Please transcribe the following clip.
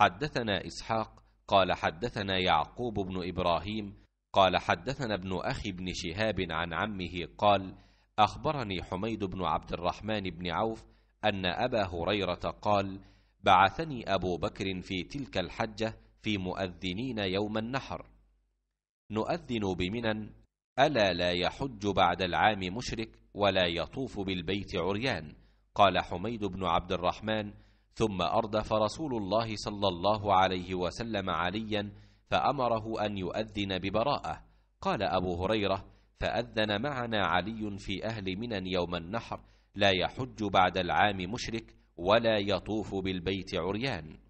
حدثنا إسحاق قال حدثنا يعقوب بن إبراهيم قال حدثنا ابن أخي بن شهاب عن عمه قال أخبرني حميد بن عبد الرحمن بن عوف أن أبا هريرة قال بعثني أبو بكر في تلك الحجة في مؤذنين يوم النحر نؤذن بمنن ألا لا يحج بعد العام مشرك ولا يطوف بالبيت عريان قال حميد بن عبد الرحمن ثم اردف رسول الله صلى الله عليه وسلم عليا فامره ان يؤذن ببراءه قال ابو هريره فاذن معنا علي في اهل منن يوم النحر لا يحج بعد العام مشرك ولا يطوف بالبيت عريان